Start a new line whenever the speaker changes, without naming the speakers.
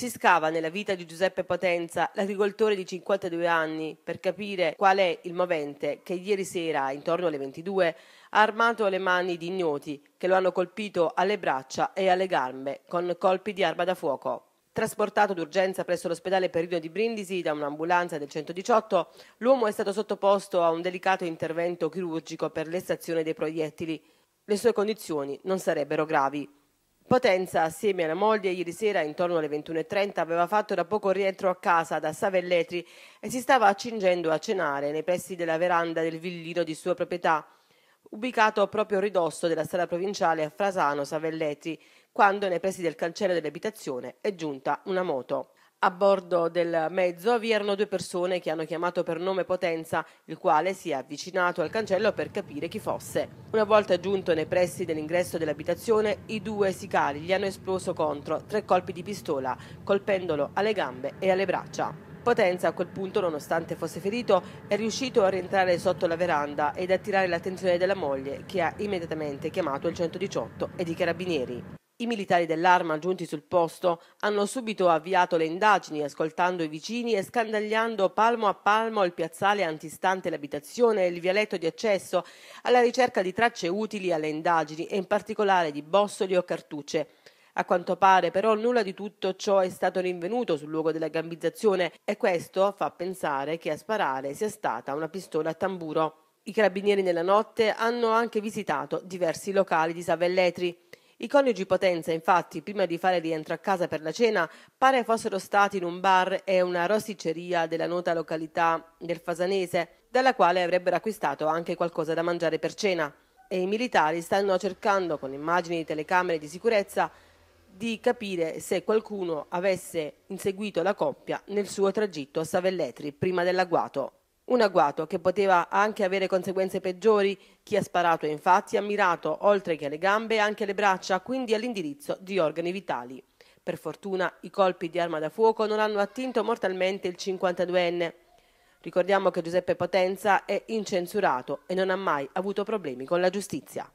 Si scava nella vita di Giuseppe Potenza, l'agricoltore di 52 anni, per capire qual è il movente che ieri sera, intorno alle 22, ha armato le mani di ignoti che lo hanno colpito alle braccia e alle gambe con colpi di arma da fuoco. Trasportato d'urgenza presso l'ospedale Perino di Brindisi da un'ambulanza del 118, l'uomo è stato sottoposto a un delicato intervento chirurgico per l'estrazione dei proiettili. Le sue condizioni non sarebbero gravi. Potenza, assieme alla moglie, ieri sera intorno alle 21.30 aveva fatto da poco rientro a casa da Savelletri e si stava accingendo a cenare nei pressi della veranda del villino di sua proprietà, ubicato proprio a ridosso della strada provinciale a Frasano Savelletri, quando nei pressi del cancello dell'abitazione è giunta una moto. A bordo del mezzo vi erano due persone che hanno chiamato per nome Potenza, il quale si è avvicinato al cancello per capire chi fosse. Una volta giunto nei pressi dell'ingresso dell'abitazione, i due sicari gli hanno esploso contro tre colpi di pistola, colpendolo alle gambe e alle braccia. Potenza a quel punto, nonostante fosse ferito, è riuscito a rientrare sotto la veranda ed attirare l'attenzione della moglie che ha immediatamente chiamato il 118 ed i carabinieri. I militari dell'arma giunti sul posto hanno subito avviato le indagini, ascoltando i vicini e scandagliando palmo a palmo il piazzale antistante l'abitazione e il vialetto di accesso alla ricerca di tracce utili alle indagini e in particolare di bossoli o cartucce. A quanto pare però nulla di tutto ciò è stato rinvenuto sul luogo della gambizzazione e questo fa pensare che a sparare sia stata una pistola a tamburo. I carabinieri nella notte hanno anche visitato diversi locali di Savelletri. I coniugi Potenza, infatti, prima di fare rientro a casa per la cena, pare fossero stati in un bar e una rosticceria della nota località del Fasanese, dalla quale avrebbero acquistato anche qualcosa da mangiare per cena. E i militari stanno cercando, con immagini di telecamere di sicurezza, di capire se qualcuno avesse inseguito la coppia nel suo tragitto a Savelletri prima dell'agguato. Un agguato che poteva anche avere conseguenze peggiori. Chi ha sparato infatti ha mirato, oltre che alle gambe, anche alle braccia, quindi all'indirizzo di organi vitali. Per fortuna i colpi di arma da fuoco non hanno attinto mortalmente il 52enne. Ricordiamo che Giuseppe Potenza è incensurato e non ha mai avuto problemi con la giustizia.